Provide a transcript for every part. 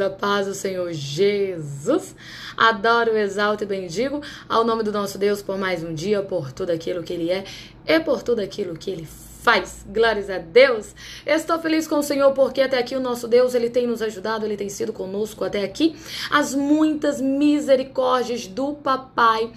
a paz do Senhor Jesus. Adoro, exalto e bendigo ao nome do nosso Deus por mais um dia, por tudo aquilo que Ele é e por tudo aquilo que Ele faz. Glórias a Deus. Estou feliz com o Senhor porque até aqui o nosso Deus, ele tem nos ajudado, ele tem sido conosco até aqui. As muitas misericórdias do papai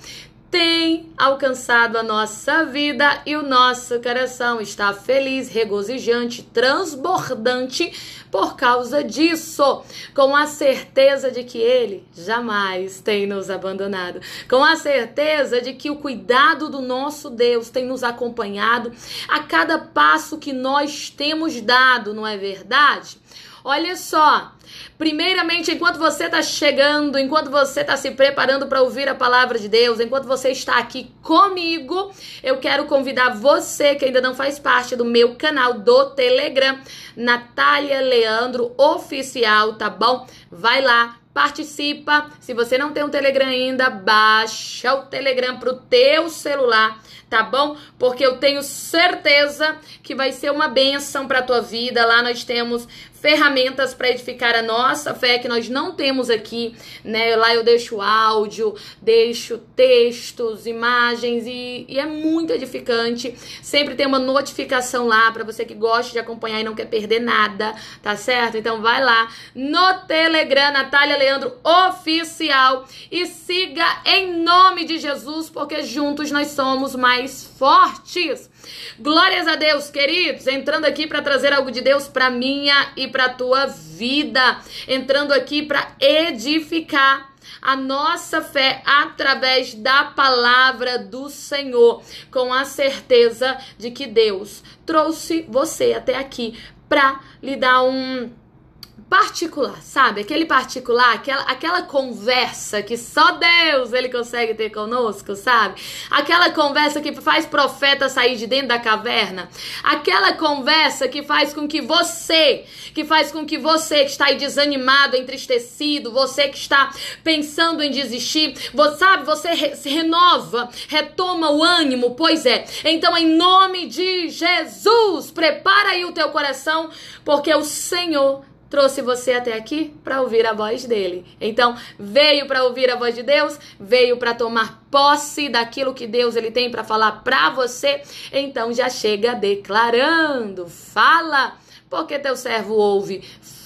tem alcançado a nossa vida e o nosso coração está feliz, regozijante, transbordante por causa disso, com a certeza de que Ele jamais tem nos abandonado, com a certeza de que o cuidado do nosso Deus tem nos acompanhado a cada passo que nós temos dado, não é verdade? Olha só, Primeiramente, enquanto você está chegando, enquanto você está se preparando para ouvir a palavra de Deus, enquanto você está aqui comigo, eu quero convidar você que ainda não faz parte do meu canal do Telegram, Natália Leandro Oficial, tá bom? Vai lá, participa. Se você não tem um Telegram ainda, baixa o Telegram pro teu celular, tá bom? Porque eu tenho certeza que vai ser uma benção para tua vida. Lá nós temos ferramentas para edificar a nossa fé que nós não temos aqui, né? Lá eu deixo áudio, deixo textos, imagens e, e é muito edificante. Sempre tem uma notificação lá para você que gosta de acompanhar e não quer perder nada, tá certo? Então vai lá no Telegram, Natália Leandro Oficial e siga em nome de Jesus, porque juntos nós somos mais fortes. Glórias a Deus, queridos, entrando aqui para trazer algo de Deus para minha e para tua vida, entrando aqui para edificar a nossa fé através da palavra do Senhor, com a certeza de que Deus trouxe você até aqui para lhe dar um particular, sabe? Aquele particular, aquela, aquela conversa que só Deus ele consegue ter conosco, sabe? Aquela conversa que faz profeta sair de dentro da caverna, aquela conversa que faz com que você, que faz com que você que está aí desanimado, entristecido, você que está pensando em desistir, você, sabe? Você re se renova, retoma o ânimo, pois é. Então, em nome de Jesus, prepara aí o teu coração, porque o Senhor trouxe você até aqui para ouvir a voz dele. Então, veio para ouvir a voz de Deus, veio para tomar posse daquilo que Deus ele tem para falar para você. Então já chega declarando, fala, porque teu servo ouve.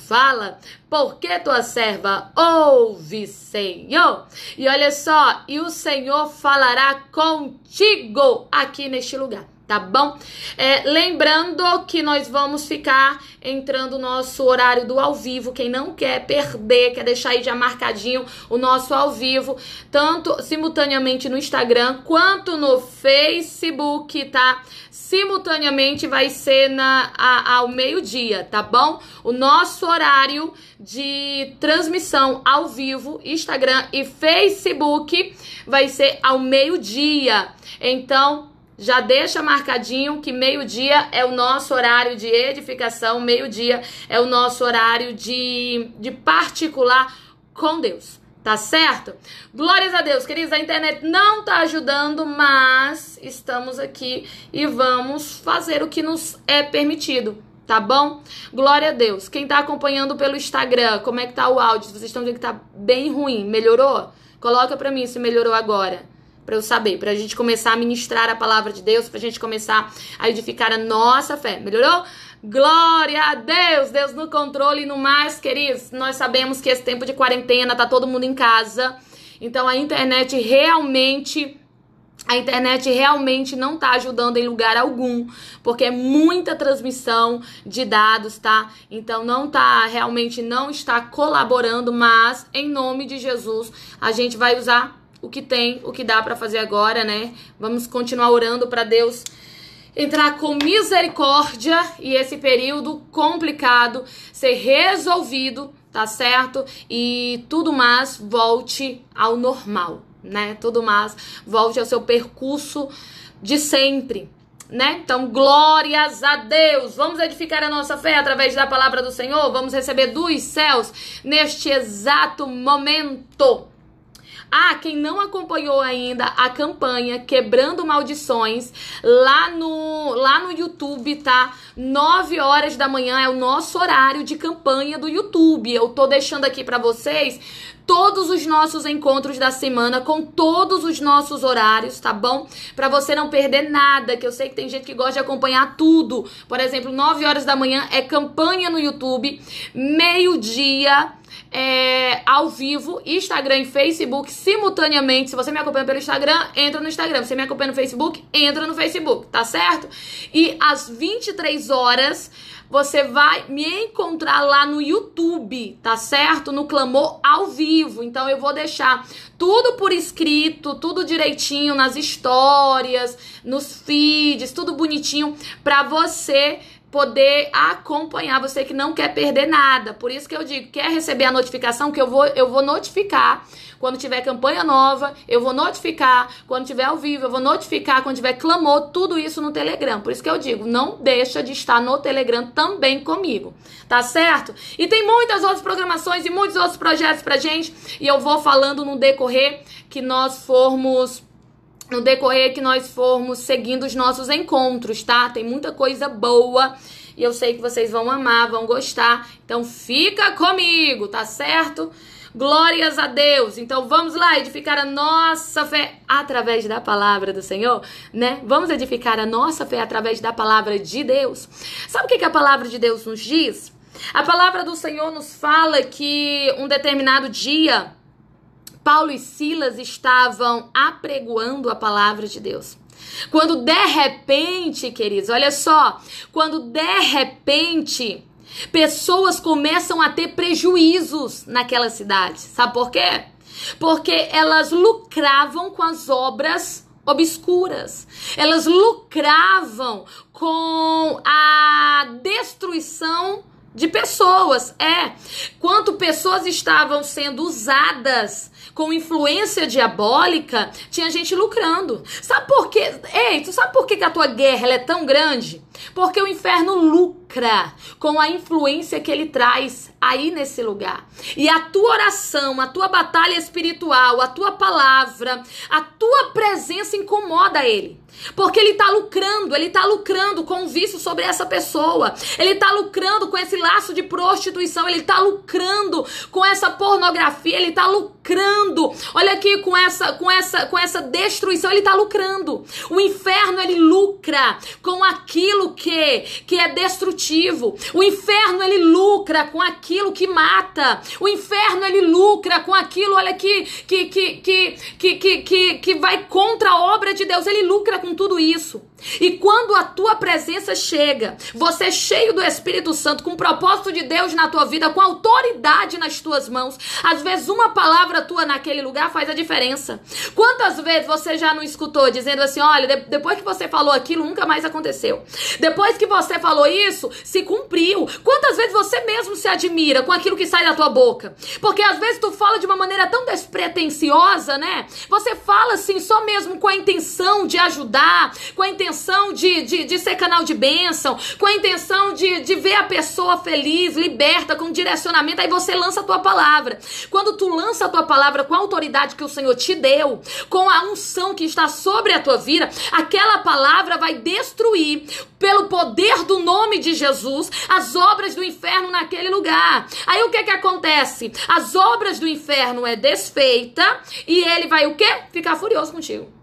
Fala, porque tua serva ouve, Senhor. E olha só, e o Senhor falará contigo aqui neste lugar tá bom? É, lembrando que nós vamos ficar entrando no nosso horário do ao vivo. Quem não quer perder, quer deixar aí já marcadinho o nosso ao vivo, tanto simultaneamente no Instagram quanto no Facebook, tá? Simultaneamente vai ser na, a, ao meio-dia, tá bom? O nosso horário de transmissão ao vivo, Instagram e Facebook, vai ser ao meio-dia. Então, já deixa marcadinho que meio-dia é o nosso horário de edificação, meio-dia é o nosso horário de, de particular com Deus. Tá certo? Glórias a Deus, queridos. A internet não tá ajudando, mas estamos aqui e vamos fazer o que nos é permitido tá bom? Glória a Deus. Quem tá acompanhando pelo Instagram, como é que tá o áudio? Vocês estão dizendo que tá bem ruim. Melhorou? Coloca pra mim se melhorou agora para eu saber, para a gente começar a ministrar a palavra de Deus, para a gente começar a edificar a nossa fé. Melhorou? Glória a Deus, Deus no controle e no mais, queridos. Nós sabemos que esse tempo de quarentena tá todo mundo em casa. Então a internet realmente a internet realmente não está ajudando em lugar algum, porque é muita transmissão de dados, tá? Então não tá realmente não está colaborando, mas em nome de Jesus, a gente vai usar o que tem, o que dá para fazer agora, né? Vamos continuar orando para Deus entrar com misericórdia e esse período complicado ser resolvido, tá certo? E tudo mais volte ao normal, né? Tudo mais volte ao seu percurso de sempre. Né? Então, glórias a Deus. Vamos edificar a nossa fé através da palavra do Senhor. Vamos receber dos céus neste exato momento. Ah, quem não acompanhou ainda a campanha Quebrando Maldições lá no lá no YouTube, tá? 9 horas da manhã é o nosso horário de campanha do YouTube. Eu tô deixando aqui para vocês todos os nossos encontros da semana com todos os nossos horários, tá bom? Para você não perder nada, que eu sei que tem gente que gosta de acompanhar tudo. Por exemplo, 9 horas da manhã é campanha no YouTube, meio-dia é, ao vivo, Instagram e Facebook simultaneamente. Se você me acompanha pelo Instagram, entra no Instagram. Se você me acompanha no Facebook, entra no Facebook, tá certo? E às 23 horas você vai me encontrar lá no YouTube, tá certo? No Clamor ao vivo. Então eu vou deixar tudo por escrito, tudo direitinho nas histórias, nos feeds, tudo bonitinho para você poder acompanhar você que não quer perder nada. Por isso que eu digo, quer receber a notificação que eu vou eu vou notificar quando tiver campanha nova, eu vou notificar quando tiver ao vivo, eu vou notificar quando tiver clamor, tudo isso no Telegram. Por isso que eu digo, não deixa de estar no Telegram também comigo, tá certo? E tem muitas outras programações e muitos outros projetos pra gente e eu vou falando no decorrer que nós formos no decorrer que nós formos seguindo os nossos encontros, tá? Tem muita coisa boa e eu sei que vocês vão amar, vão gostar. Então fica comigo, tá certo? Glórias a Deus. Então vamos lá edificar a nossa fé através da palavra do Senhor, né? Vamos edificar a nossa fé através da palavra de Deus. Sabe o que, que a palavra de Deus nos diz? A palavra do Senhor nos fala que um determinado dia Paulo e Silas estavam apregoando a palavra de Deus. Quando de repente, queridos, olha só, quando de repente pessoas começam a ter prejuízos naquela cidade. Sabe por quê? Porque elas lucravam com as obras obscuras. Elas lucravam com a destruição de pessoas. É. Quanto pessoas estavam sendo usadas com influência diabólica, tinha gente lucrando. Sabe por quê? Ei, tu sabe por que a tua guerra é tão grande? Porque o inferno lucra com a influência que ele traz aí nesse lugar. E a tua oração, a tua batalha espiritual, a tua palavra, a tua presença incomoda ele. Porque ele está lucrando, ele está lucrando com o vício sobre essa pessoa. Ele está lucrando com esse laço de prostituição, ele está lucrando com essa pornografia, ele está lucrando lucrando. Olha aqui com essa com essa com essa destruição, ele está lucrando. O inferno ele lucra com aquilo que que é destrutivo. O inferno ele lucra com aquilo que mata. O inferno ele lucra com aquilo, olha aqui, que que que que que que, que vai contra a obra de Deus. Ele lucra com tudo isso. E quando a tua presença chega, você é cheio do Espírito Santo, com o propósito de Deus na tua vida, com autoridade nas tuas mãos. Às vezes, uma palavra tua naquele lugar faz a diferença. Quantas vezes você já não escutou dizendo assim: olha, de depois que você falou aquilo, nunca mais aconteceu. Depois que você falou isso, se cumpriu. Quantas vezes você mesmo se admira com aquilo que sai da tua boca? Porque às vezes tu fala de uma maneira tão despretensiosa, né? Você fala assim só mesmo com a intenção de ajudar, com a intenção intenção de, de, de ser canal de bênção, com a intenção de, de ver a pessoa feliz, liberta, com direcionamento, aí você lança a tua palavra. Quando tu lança a tua palavra com a autoridade que o Senhor te deu, com a unção que está sobre a tua vida, aquela palavra vai destruir, pelo poder do nome de Jesus, as obras do inferno naquele lugar. Aí o que é que acontece? As obras do inferno é desfeita e ele vai o quê? Ficar furioso contigo.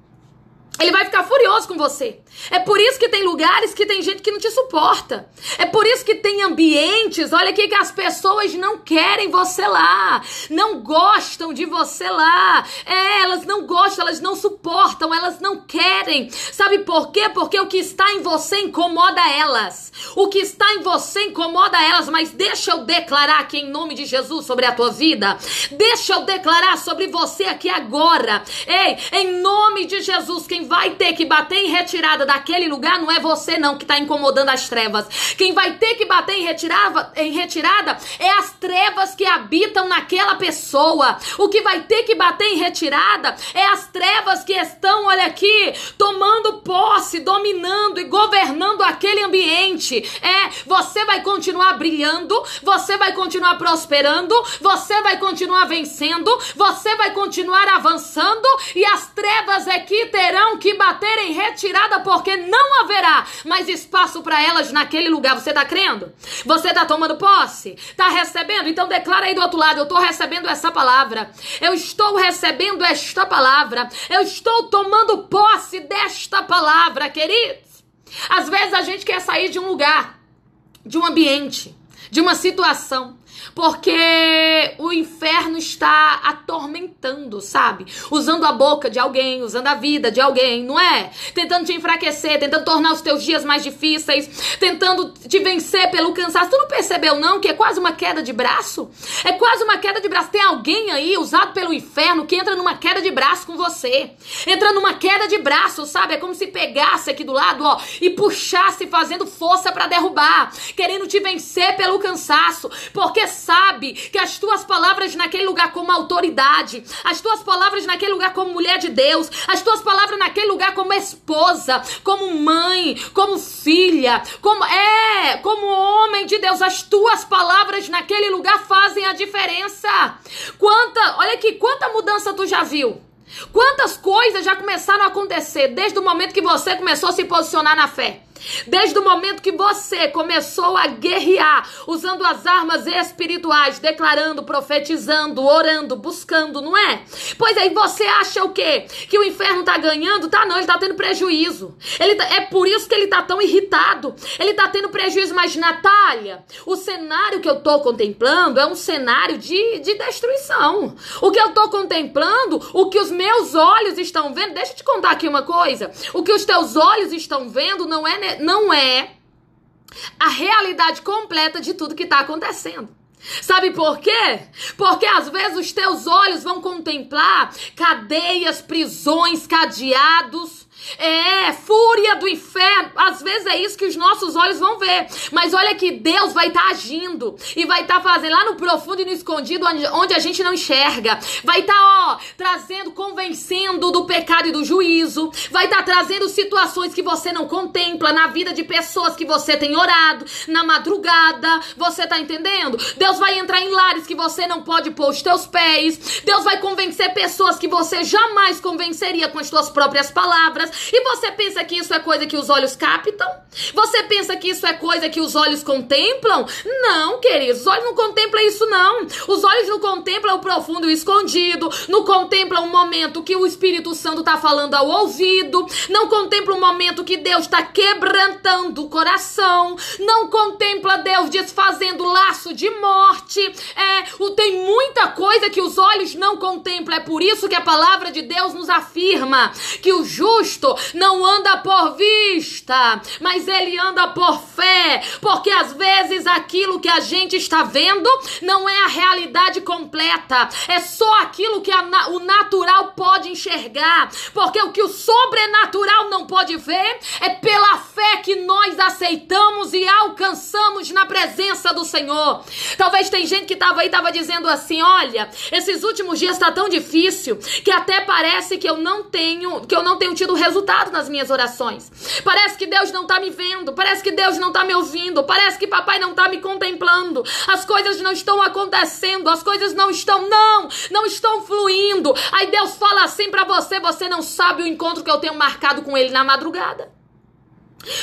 Ele vai ficar furioso com você. É por isso que tem lugares que tem gente que não te suporta. É por isso que tem ambientes, olha aqui, que as pessoas não querem você lá. Não gostam de você lá. É, elas não gostam, elas não suportam, elas não querem. Sabe por quê? Porque o que está em você incomoda elas. O que está em você incomoda elas. Mas deixa eu declarar aqui em nome de Jesus sobre a tua vida. Deixa eu declarar sobre você aqui agora. Ei, em nome de Jesus, quem vai ter que bater em retirada daquele lugar não é você não que está incomodando as trevas. Quem vai ter que bater em retirada, em retirada é as trevas que habitam naquela pessoa. O que vai ter que bater em retirada é as trevas que estão, olha aqui, tomando posse, dominando e governando aquele ambiente. É, você vai continuar brilhando, você vai continuar prosperando, você vai continuar vencendo, você vai continuar avançando e as trevas aqui é terão que bater em retirada porque não haverá mais espaço para elas naquele lugar. Você está crendo? Você está tomando posse? Está recebendo? Então declara aí do outro lado: eu estou recebendo essa palavra. Eu estou recebendo esta palavra. Eu estou tomando posse desta palavra, queridos. Às vezes a gente quer sair de um lugar, de um ambiente, de uma situação porque o inferno está atormentando, sabe? Usando a boca de alguém, usando a vida de alguém, não é? Tentando te enfraquecer, tentando tornar os teus dias mais difíceis, tentando te vencer pelo cansaço. Tu não percebeu, não, que é quase uma queda de braço? É quase uma queda de braço. Tem alguém aí usado pelo inferno que entra numa queda de braço com você, entra numa queda de braço, sabe? É como se pegasse aqui do lado, ó, e puxasse fazendo força para derrubar, querendo te vencer pelo cansaço, porque sabe que as tuas palavras naquele lugar como autoridade, as tuas palavras naquele lugar como mulher de Deus, as tuas palavras naquele lugar como esposa, como mãe, como filha, como é, como homem de Deus, as tuas palavras naquele lugar fazem a diferença. Quanta, olha aqui, quanta mudança tu já viu? Quantas coisas já começaram a acontecer desde o momento que você começou a se posicionar na fé? Desde o momento que você começou a guerrear, usando as armas espirituais, declarando, profetizando, orando, buscando, não é? Pois aí você acha o quê? Que o inferno tá ganhando? Tá não, ele tá tendo prejuízo. Ele tá, é por isso que ele tá tão irritado. Ele tá tendo prejuízo, mas Natália, o cenário que eu tô contemplando é um cenário de, de destruição. O que eu tô contemplando, o que os meus olhos estão vendo, deixa eu te contar aqui uma coisa. O que os teus olhos estão vendo não é é, não é a realidade completa de tudo que está acontecendo. Sabe por quê? Porque às vezes os teus olhos vão contemplar cadeias, prisões, cadeados. É, fúria do inferno. Às vezes é isso que os nossos olhos vão ver. Mas olha que Deus vai estar tá agindo e vai estar tá fazendo lá no profundo e no escondido, onde, a gente não enxerga. Vai estar, tá, ó, trazendo, convencendo do pecado e do juízo. Vai estar tá trazendo situações que você não contempla na vida de pessoas que você tem orado na madrugada. Você tá entendendo? Deus Deus vai entrar em lares que você não pode pôr os teus pés. Deus vai convencer pessoas que você jamais convenceria com as suas próprias palavras. E você pensa que isso é coisa que os olhos captam? Você pensa que isso é coisa que os olhos contemplam? Não, queridos, os olhos não contemplam isso não. Os olhos não contemplam o profundo e o escondido, não contemplam o momento que o Espírito Santo está falando ao ouvido, não contempla o momento que Deus está quebrantando o coração, não contempla Deus desfazendo laço de morte morte. É, tem muita coisa que os olhos não contemplam. É por isso que a palavra de Deus nos afirma que o justo não anda por vista, mas ele anda por fé, porque às vezes aquilo que a gente está vendo não é a realidade completa. É só aquilo que a, o natural pode enxergar, porque o que o sobrenatural não pode ver é pela fé que nós aceitamos e alcançamos na presença do Senhor. Talvez Talvez tem gente que estava aí estava dizendo assim: "Olha, esses últimos dias está tão difícil que até parece que eu não tenho, que eu não tenho tido resultado nas minhas orações. Parece que Deus não está me vendo, parece que Deus não está me ouvindo, parece que papai não está me contemplando. As coisas não estão acontecendo, as coisas não estão não, não estão fluindo". Aí Deus fala assim para você: "Você não sabe o encontro que eu tenho marcado com ele na madrugada".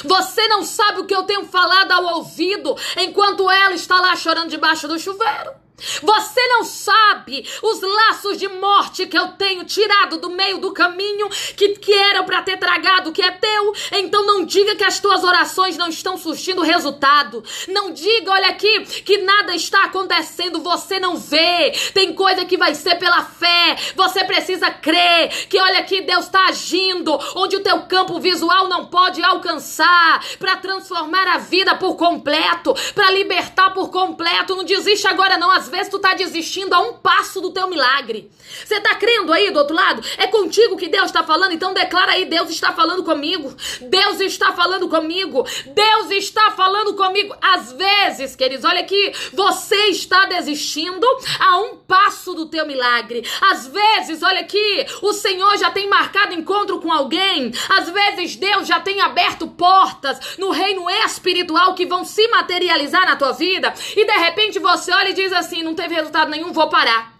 Você não sabe o que eu tenho falado ao ouvido enquanto ela está lá chorando debaixo do chuveiro. Você não sabe os laços de morte que eu tenho tirado do meio do caminho que, que eram para ter tragado, que é teu. Então não diga que as tuas orações não estão surtindo resultado. Não diga, olha aqui, que nada está acontecendo. Você não vê. Tem coisa que vai ser pela fé. Você precisa crer que, olha aqui, Deus está agindo onde o teu campo visual não pode alcançar para transformar a vida por completo, para libertar por completo. Não desiste agora, não vezes tu tá desistindo a um passo do teu milagre. Você tá crendo aí do outro lado? É contigo que Deus está falando? Então declara aí: Deus está falando comigo. Deus está falando comigo. Deus está falando comigo. Às vezes, queridos, olha aqui, você está desistindo a um passo do teu milagre. Às vezes, olha aqui, o Senhor já tem marcado encontro com alguém. Às vezes, Deus já tem aberto portas no reino espiritual que vão se materializar na tua vida. E de repente você olha e diz assim: assim, não teve resultado nenhum, vou parar.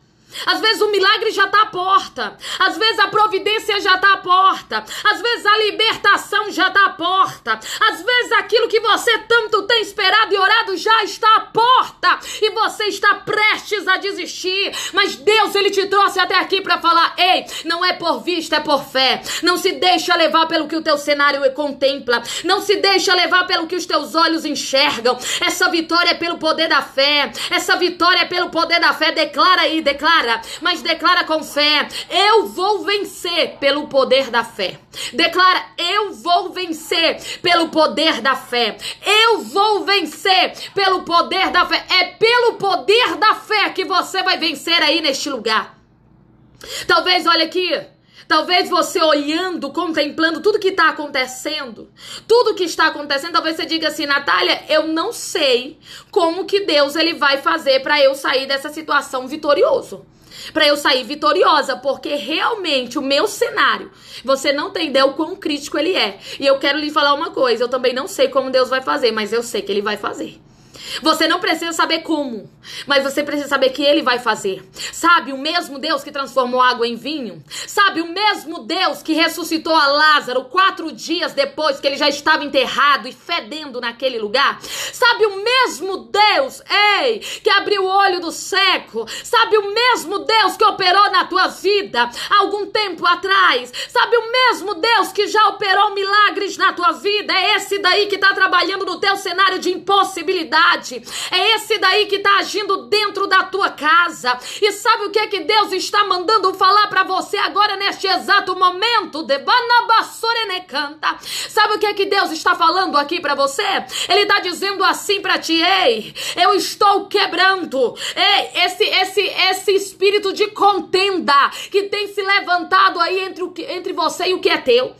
Às vezes o milagre já está à porta, às vezes a providência já está à porta, às vezes a libertação já está à porta, às vezes aquilo que você tanto tem esperado e orado já está à porta e você está prestes a desistir. Mas Deus, Ele te trouxe até aqui para falar: ei, não é por vista, é por fé. Não se deixa levar pelo que o teu cenário contempla, não se deixa levar pelo que os teus olhos enxergam. Essa vitória é pelo poder da fé, essa vitória é pelo poder da fé. Declara aí, declara declara, mas declara com fé: eu vou vencer pelo poder da fé. Declara: eu vou vencer pelo poder da fé. Eu vou vencer pelo poder da fé. É pelo poder da fé que você vai vencer aí neste lugar. Talvez, olha aqui, Talvez você olhando, contemplando tudo que está acontecendo, tudo que está acontecendo, talvez você diga assim, Natália, eu não sei como que Deus ele vai fazer para eu sair dessa situação vitorioso. Para eu sair vitoriosa, porque realmente o meu cenário, você não tem ideia o quão crítico ele é. E eu quero lhe falar uma coisa, eu também não sei como Deus vai fazer, mas eu sei que ele vai fazer. Você não precisa saber como, mas você precisa saber que ele vai fazer. Sabe o mesmo Deus que transformou água em vinho? Sabe o mesmo Deus que ressuscitou a Lázaro quatro dias depois que ele já estava enterrado e fedendo naquele lugar? Sabe o mesmo Deus, ei, que abriu o olho do seco? Sabe o mesmo Deus que operou na tua vida algum tempo atrás? Sabe o mesmo Deus que já operou milagres na tua vida? É esse daí que está trabalhando no teu cenário de impossibilidade. É esse daí que está agindo dentro da tua casa. E sabe o que é que Deus está mandando falar para você agora neste exato momento? canta. Sabe o que é que Deus está falando aqui para você? Ele está dizendo assim para ti: "Ei, eu estou quebrando. Ei, é esse esse esse espírito de contenda que tem se levantado aí entre o que, entre você e o que é teu.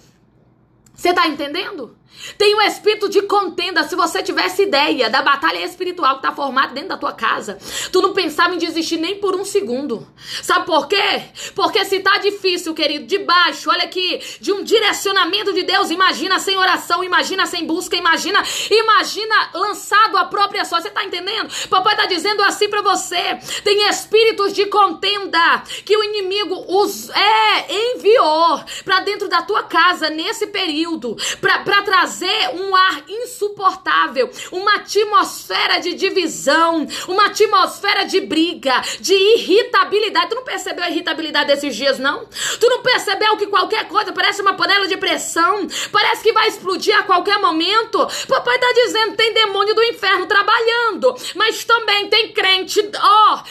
Você está entendendo? Tem um espírito de contenda. Se você tivesse ideia da batalha espiritual que está formada dentro da tua casa, tu não pensava em desistir nem por um segundo. Sabe por quê? Porque se tá difícil, querido, debaixo, olha aqui, de um direcionamento de Deus, imagina sem oração, imagina sem busca, imagina, imagina lançado a própria sorte. Você tá entendendo? Papai tá dizendo assim para você. Tem espíritos de contenda que o inimigo os é enviou para dentro da tua casa nesse período para trazer trazer um ar insuportável, uma atmosfera de divisão, uma atmosfera de briga, de irritabilidade. Tu não percebeu a irritabilidade desses dias, não? Tu não percebeu que qualquer coisa parece uma panela de pressão, parece que vai explodir a qualquer momento? Papai tá dizendo tem demônio do inferno trabalhando, mas também tem crente, ó, oh,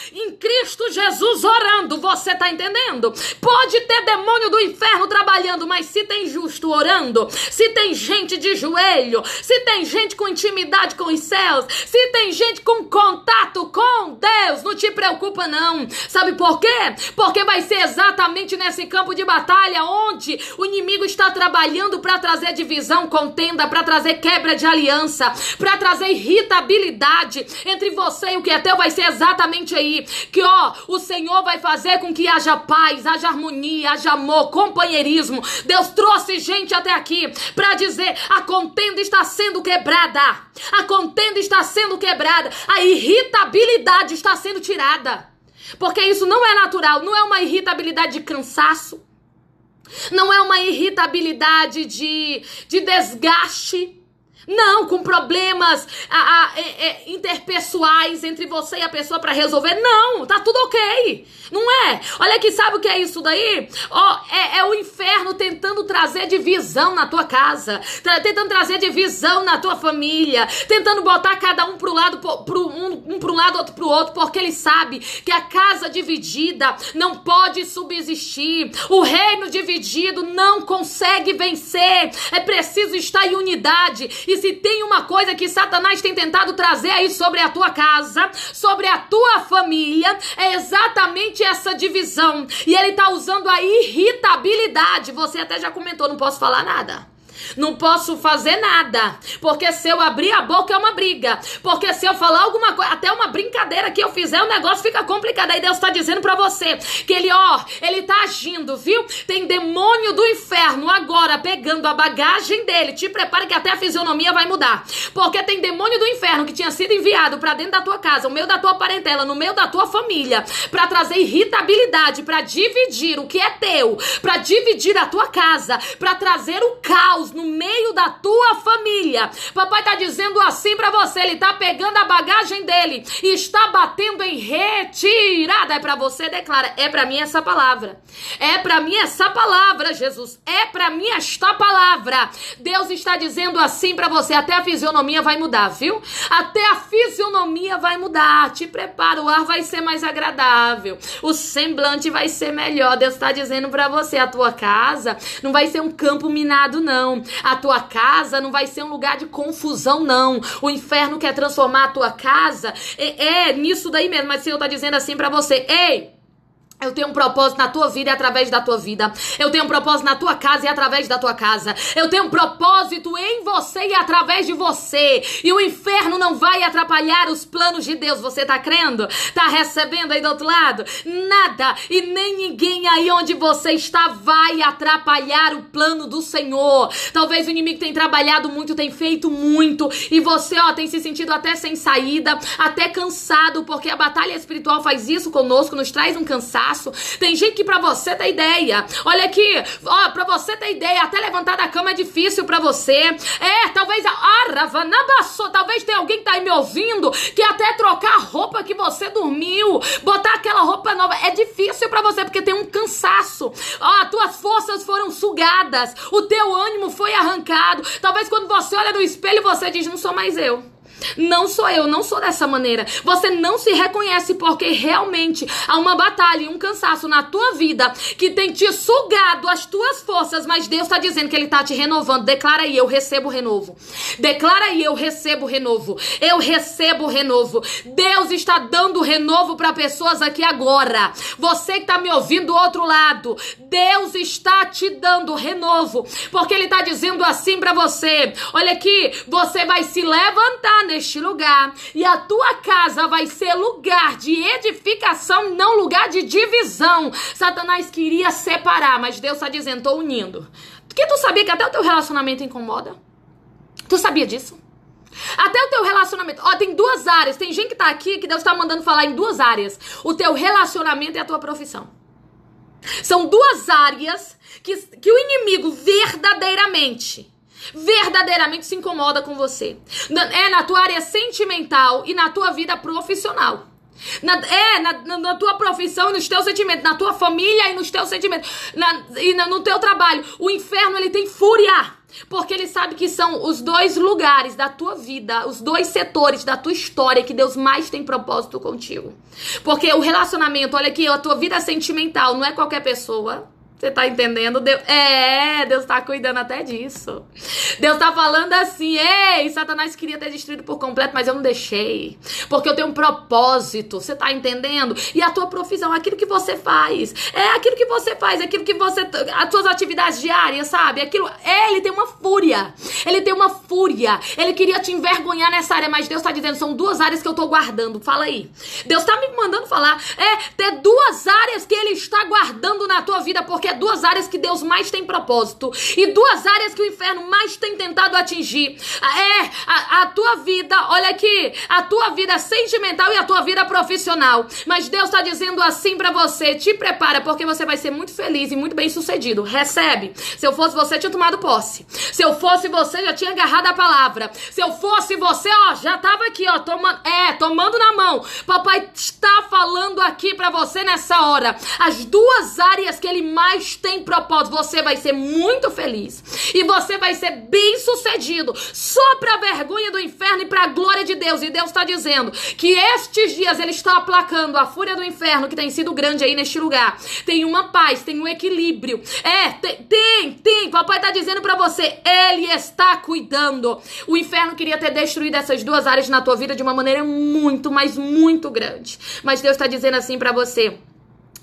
Cristo Jesus orando, você está entendendo? Pode ter demônio do inferno trabalhando, mas se tem justo orando, se tem gente de joelho, se tem gente com intimidade com os céus, se tem gente com contato com Deus, não te preocupa não. Sabe por quê? Porque vai ser exatamente nesse campo de batalha onde o inimigo está trabalhando para trazer divisão, contenda, para trazer quebra de aliança, para trazer irritabilidade entre você e o que é teu, vai ser exatamente aí. Que ó, o Senhor vai fazer com que haja paz, haja harmonia, haja amor, companheirismo. Deus trouxe gente até aqui para dizer: a contenda está sendo quebrada. A contenda está sendo quebrada. A irritabilidade está sendo tirada. Porque isso não é natural, não é uma irritabilidade de cansaço. Não é uma irritabilidade de, de desgaste não, com problemas a, a, é, é, interpessoais entre você e a pessoa para resolver. Não, tá tudo ok. Não é? Olha aqui, sabe o que é isso daí? Ó, oh, é, é, o inferno tentando trazer divisão na tua casa, tra tentando trazer divisão na tua família, tentando botar cada um pro lado, pro, um, um pro lado, outro pro outro, porque ele sabe que a casa dividida não pode subsistir. O reino dividido não consegue vencer. É preciso estar em unidade que se tem uma coisa que Satanás tem tentado trazer aí sobre a tua casa, sobre a tua família, é exatamente essa divisão. E ele tá usando a irritabilidade. Você até já comentou, não posso falar nada. Não posso fazer nada, porque se eu abrir a boca é uma briga, porque se eu falar alguma coisa, até uma brincadeira que eu fizer, o negócio fica complicado. Aí Deus está dizendo para você que ele, ó, ele tá agindo, viu? Tem demônio do inferno agora pegando a bagagem dele. Te prepare que até a fisionomia vai mudar, porque tem demônio do inferno que tinha sido enviado para dentro da tua casa, no meio da tua parentela, no meio da tua família, para trazer irritabilidade, para dividir o que é teu, para dividir a tua casa, para trazer o caos no meio da tua família. Papai está dizendo assim para você, ele está pegando a bagagem dele e está batendo em retirada. É para você, declara, é para mim essa palavra. É para mim essa palavra, Jesus. É para mim esta palavra. Deus está dizendo assim para você, até a fisionomia vai mudar, viu? Até a fisionomia vai mudar. Te prepara, o ar vai ser mais agradável. O semblante vai ser melhor. Deus está dizendo para você, a tua casa não vai ser um campo minado não. A tua casa não vai ser um lugar de confusão, não. O inferno quer transformar a tua casa. É, é nisso daí mesmo. Mas o Senhor está dizendo assim para você: ei! Eu tenho um propósito na tua vida e através da tua vida. Eu tenho um propósito na tua casa e através da tua casa. Eu tenho um propósito em você e através de você. E o inferno não vai atrapalhar os planos de Deus. Você tá crendo? Tá recebendo aí do outro lado? Nada e nem ninguém aí onde você está vai atrapalhar o plano do Senhor. Talvez o inimigo tenha trabalhado muito, tenha feito muito e você, ó, tem se sentido até sem saída, até cansado, porque a batalha espiritual faz isso conosco, nos traz um cansaço faço. Tem gente que para você ter ideia, olha aqui, ó, para você ter ideia, até levantar da cama é difícil para você. É, talvez aravanabassou, ah, talvez tenha alguém que tá aí me ouvindo que até trocar a roupa que você dormiu, botar aquela roupa nova é difícil para você porque tem um cansaço. Ó, tuas forças foram sugadas, o teu ânimo foi arrancado. Talvez quando você olha no espelho você diz não sou mais eu. Não sou eu, não sou dessa maneira. Você não se reconhece porque realmente há uma batalha e um cansaço na tua vida que tem te sugado as tuas forças, mas Deus está dizendo que Ele está te renovando. Declara aí, eu recebo renovo. Declara aí, eu recebo renovo. Eu recebo renovo. Deus está dando renovo para pessoas aqui agora. Você que está me ouvindo do outro lado, Deus está te dando renovo, porque Ele está dizendo assim para você: olha aqui, você vai se levantar neste lugar, e a tua casa vai ser lugar de edificação, não lugar de divisão. Satanás queria separar, mas Deus está dizendo: estou unindo. Porque tu sabia que até o teu relacionamento incomoda? Tu sabia disso? Até o teu relacionamento. Ó, tem duas áreas. Tem gente que tá aqui que Deus está mandando falar em duas áreas: o teu relacionamento e a tua profissão. São duas áreas que, que o inimigo verdadeiramente verdadeiramente se incomoda com você. É na tua área sentimental e na tua vida profissional. Na, é, na, na, tua profissão e nos teus sentimentos, na tua família e nos teus sentimentos, na, e na, no teu trabalho. O inferno, ele tem fúria. Porque ele sabe que são os dois lugares da tua vida, os dois setores da tua história que Deus mais tem propósito contigo. Porque o relacionamento, olha aqui, a tua vida sentimental não é qualquer pessoa. Você tá entendendo? Deus, é, Deus tá cuidando até disso. Deus tá falando assim: ei, Satanás queria ter destruído por completo, mas eu não deixei. Porque eu tenho um propósito. Você tá entendendo? E a tua profissão, aquilo que você faz, é aquilo que você faz, é aquilo que você. As suas atividades diárias, sabe? Aquilo. É, ele tem uma fúria. Ele tem uma fúria. Ele queria te envergonhar nessa área, mas Deus tá dizendo: são duas áreas que eu tô guardando. Fala aí. Deus tá me mandando falar: é, ter duas áreas que ele está guardando na tua vida, porque é duas áreas que Deus mais tem propósito e duas áreas que o inferno mais tem tentado atingir. Ah, é a, a tua vida, olha aqui, a tua vida sentimental e a tua vida profissional. Mas Deus está dizendo assim para você: te prepara, porque você vai ser muito feliz e muito bem sucedido. Recebe. Se eu fosse você, tinha tomado posse. Se eu fosse você, já tinha agarrado a palavra. Se eu fosse você, ó, já tava aqui, ó, tomando, é, tomando na mão. Papai está falando aqui para você nessa hora. As duas áreas que ele mais Deus tem propósito, você vai ser muito feliz e você vai ser bem sucedido, só para a vergonha do inferno e para a glória de Deus. E Deus está dizendo que estes dias Ele está aplacando a fúria do inferno que tem sido grande aí neste lugar. Tem uma paz, tem um equilíbrio. É, tem, tem, tem. Papai está dizendo para você, Ele está cuidando. O inferno queria ter destruído essas duas áreas na tua vida de uma maneira muito, mas muito grande. Mas Deus está dizendo assim para você.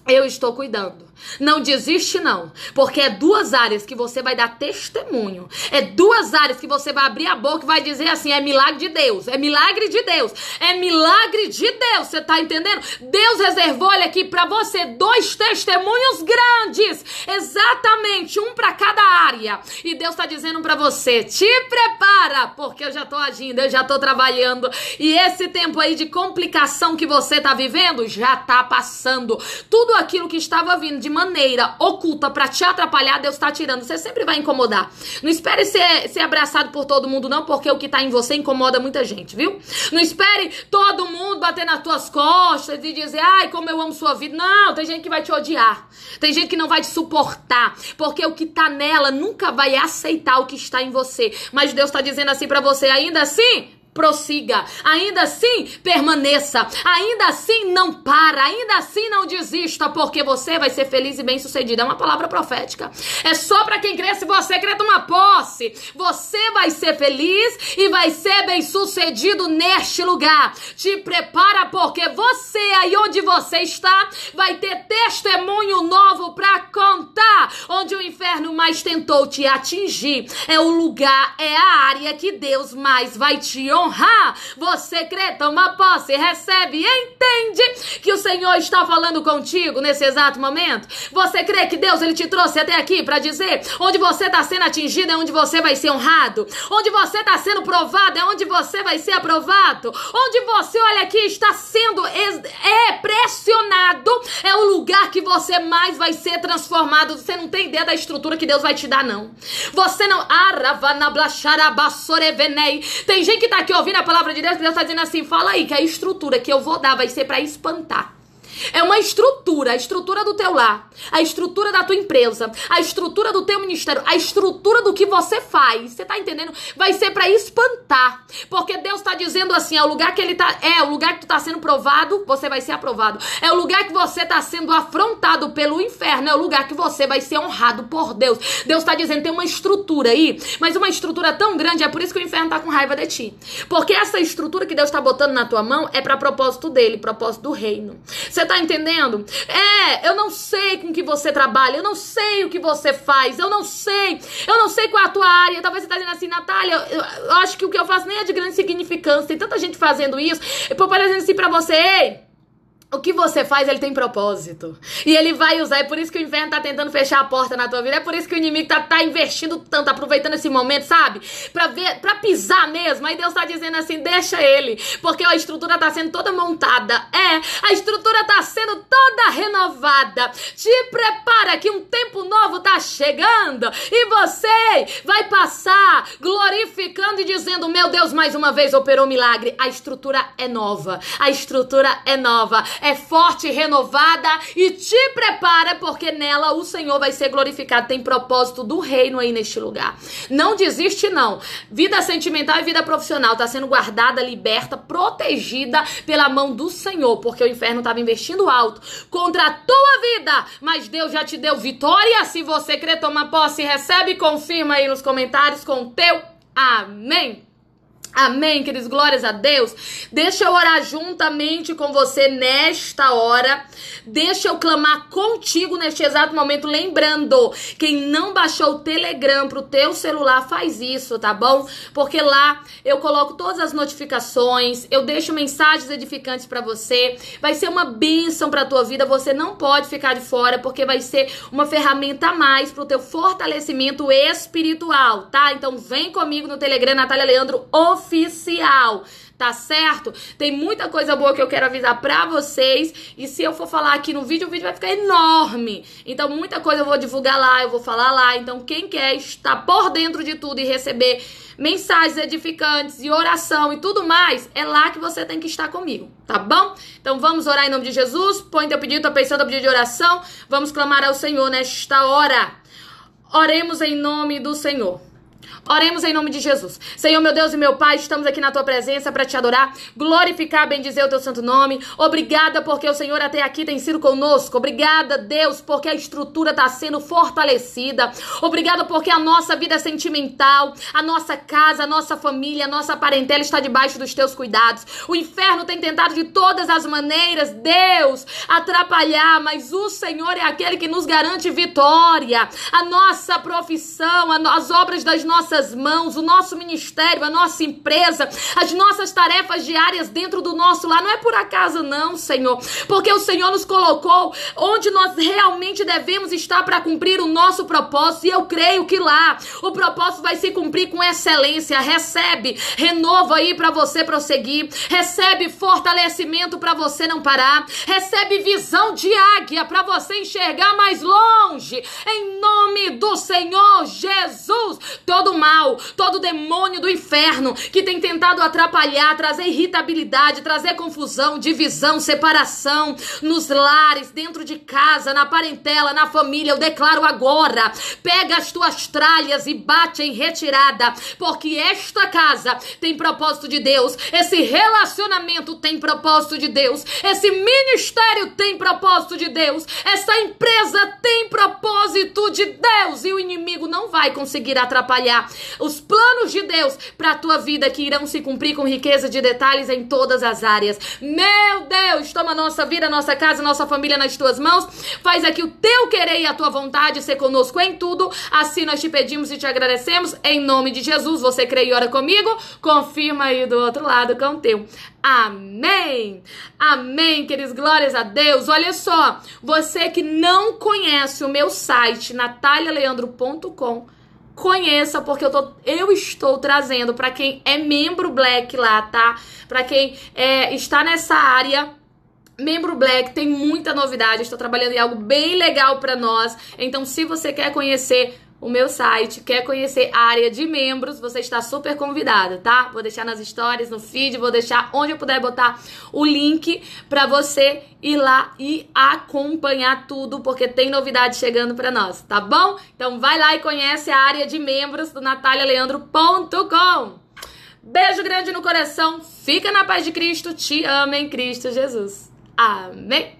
Eu estou cuidando. Não desiste, não. Porque é duas áreas que você vai dar testemunho. É duas áreas que você vai abrir a boca e vai dizer assim: é milagre de Deus, é milagre de Deus, é milagre de Deus. Você está entendendo? Deus reservou, olha aqui, para você dois testemunhos grandes. Exatamente, um para cada área. E Deus está dizendo para você: te prepara, porque eu já tô agindo, eu já tô trabalhando. E esse tempo aí de complicação que você está vivendo já está passando. Tudo tudo aquilo que estava vindo de maneira oculta para te atrapalhar, Deus está tirando. Você sempre vai incomodar. Não espere ser, ser abraçado por todo mundo, não, porque o que está em você incomoda muita gente, viu? Não espere todo mundo bater nas tuas costas e dizer, ai, como eu amo sua vida. Não, tem gente que vai te odiar. Tem gente que não vai te suportar. Porque o que está nela nunca vai aceitar o que está em você. Mas Deus está dizendo assim para você, ainda assim, prossiga, ainda assim permaneça, ainda assim não para, ainda assim não desista, porque você vai ser feliz e bem-sucedido. É uma palavra profética. É só para quem crê, se você creta uma posse, você vai ser feliz e vai ser bem-sucedido neste lugar. Te prepara porque você aí onde você está vai ter testemunho novo para contar, onde o inferno mais tentou te atingir. É o lugar, é a área que Deus mais vai te honrar honrar. Você crê, toma posse, recebe, entende que o Senhor está falando contigo nesse exato momento? Você crê que Deus ele te trouxe até aqui para dizer onde você está sendo atingido é onde você vai ser honrado, onde você está sendo provado é onde você vai ser aprovado, onde você, olha aqui, está sendo é pressionado é o lugar que você mais vai ser transformado. Você não tem ideia da estrutura que Deus vai te dar, não. Você não. Tem gente que está aqui aqui ouvindo a palavra de Deus, Deus está dizendo assim: fala aí que a estrutura que eu vou dar vai ser para espantar. É uma estrutura, a estrutura do teu lar, a estrutura da tua empresa, a estrutura do teu ministério, a estrutura do que você faz. Você tá entendendo? Vai ser para espantar, porque Deus tá dizendo assim, é o lugar que ele tá, é o lugar que tu tá sendo provado, você vai ser aprovado. É o lugar que você tá sendo afrontado pelo inferno, é o lugar que você vai ser honrado por Deus. Deus tá dizendo, tem uma estrutura aí, mas uma estrutura tão grande, é por isso que o inferno tá com raiva de ti. Porque essa estrutura que Deus tá botando na tua mão é para propósito dele, propósito do reino. Você tá entendendo? É, eu não sei com que você trabalha, eu não sei o que você faz, eu não sei, eu não sei qual é a tua área. Talvez você tá dizendo assim, Natália, eu, eu acho que o que eu faço nem é de grande significância. Tem tanta gente fazendo isso. E por exemplo, assim pra você, ei o que você faz, ele tem propósito. E ele vai usar. É por isso que o inferno tá tentando fechar a porta na tua vida. É por isso que o inimigo tá, tá investindo tanto, aproveitando esse momento, sabe? Pra ver, para pisar mesmo. Aí Deus tá dizendo assim: deixa ele. Porque a estrutura tá sendo toda montada. É, a estrutura tá sendo toda renovada. Te prepara que um tempo novo tá chegando. E você vai passar glorificando e dizendo: Meu Deus, mais uma vez operou um milagre. A estrutura é nova. A estrutura é nova é forte, renovada e te prepara, porque nela o Senhor vai ser glorificado. Tem propósito do reino aí neste lugar. Não desiste, não. Vida sentimental e vida profissional está sendo guardada, liberta, protegida pela mão do Senhor, porque o inferno estava investindo alto contra a tua vida, mas Deus já te deu vitória. Se você crer, toma posse, recebe, confirma aí nos comentários com o teu amém. Amém, queridos, glórias a Deus. Deixa eu orar juntamente com você nesta hora. Deixa eu clamar contigo neste exato momento. Lembrando, quem não baixou o Telegram pro teu celular, faz isso, tá bom? Porque lá eu coloco todas as notificações, eu deixo mensagens edificantes para você. Vai ser uma bênção pra tua vida. Você não pode ficar de fora, porque vai ser uma ferramenta a mais pro teu fortalecimento espiritual, tá? Então vem comigo no Telegram, Natália Leandro, oficial oficial, tá certo? Tem muita coisa boa que eu quero avisar pra vocês. E se eu for falar aqui no vídeo, o vídeo vai ficar enorme. Então, muita coisa eu vou divulgar lá, eu vou falar lá. Então, quem quer estar por dentro de tudo e receber mensagens edificantes e oração e tudo mais, é lá que você tem que estar comigo, tá bom? Então vamos orar em nome de Jesus. Põe teu pedido, tua pensão, teu pedido de oração. Vamos clamar ao Senhor nesta hora. Oremos em nome do Senhor. Oremos em nome de Jesus. Senhor, meu Deus e meu Pai, estamos aqui na tua presença para te adorar, glorificar, bendizer o teu santo nome. Obrigada porque o Senhor até aqui tem sido conosco. Obrigada, Deus, porque a estrutura está sendo fortalecida. Obrigada porque a nossa vida sentimental, a nossa casa, a nossa família, a nossa parentela está debaixo dos teus cuidados. O inferno tem tentado de todas as maneiras, Deus, atrapalhar, mas o Senhor é aquele que nos garante vitória. A nossa profissão, as obras das nossas nossas mãos, o nosso ministério, a nossa empresa, as nossas tarefas diárias dentro do nosso lar. Não é por acaso, não, Senhor, porque o Senhor nos colocou onde nós realmente devemos estar para cumprir o nosso propósito. E eu creio que lá o propósito vai se cumprir com excelência. Recebe renovo aí para você prosseguir, recebe fortalecimento para você não parar, recebe visão de águia para você enxergar mais longe. Em nome do Senhor Jesus, todo mal, todo demônio do inferno que tem tentado atrapalhar, trazer irritabilidade, trazer confusão, divisão, separação nos lares, dentro de casa, na parentela, na família, eu declaro agora. Pega as tuas tralhas e bate em retirada, porque esta casa tem propósito de Deus, esse relacionamento tem propósito de Deus, esse ministério tem propósito de Deus, essa empresa tem propósito de Deus e o inimigo não vai conseguir atrapalhar os planos de Deus para a tua vida que irão se cumprir com riqueza de detalhes em todas as áreas. Meu Deus, toma nossa vida, nossa casa, nossa família nas tuas mãos. Faz aqui o teu querer e a tua vontade ser conosco em tudo. Assim nós te pedimos e te agradecemos em nome de Jesus. Você crê e ora comigo? Confirma aí do outro lado com o teu. Amém! Amém, queridos, glórias a Deus. Olha só, você que não conhece o meu site natalialeandro.com conheça, porque eu, tô, eu estou trazendo para quem é membro Black lá, tá? Para quem é, está nessa área. Membro Black tem muita novidade, estou trabalhando em algo bem legal para nós. Então, se você quer conhecer, o meu site, quer conhecer a área de membros, você está super convidado, tá? Vou deixar nas histórias, no feed, vou deixar onde eu puder botar o link para você ir lá e acompanhar tudo, porque tem novidade chegando para nós, tá bom? Então vai lá e conhece a área de membros do natalialeandro.com. Beijo grande no coração, fica na paz de Cristo, te ama em Cristo Jesus. Amém.